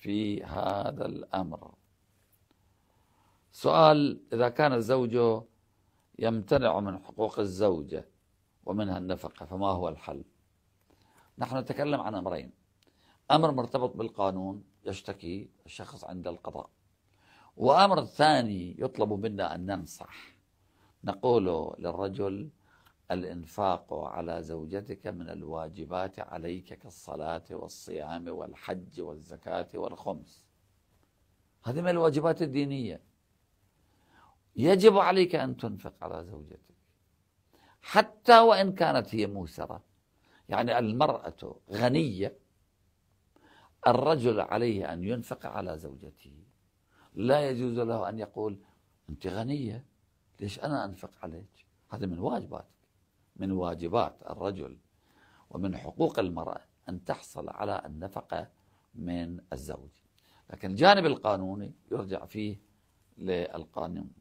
في هذا الأمر سؤال إذا كان الزوج يمتنع من حقوق الزوجة ومنها النفقة فما هو الحل نحن نتكلم عن أمرين أمر مرتبط بالقانون يشتكي الشخص عند القضاء وأمر ثاني يطلب منا أن ننصح نقول للرجل الإنفاق على زوجتك من الواجبات عليك كالصلاة والصيام والحج والزكاة والخمس هذه من الواجبات الدينية يجب عليك أن تنفق على زوجتك حتى وإن كانت هي موسرة يعني المرأة غنية الرجل عليه أن ينفق على زوجته لا يجوز له أن يقول أنت غنية ليش أنا أنفق عليك هذا من واجباتك من واجبات الرجل ومن حقوق المرأة أن تحصل على النفقة من الزوج لكن الجانب القانوني يرجع فيه للقانون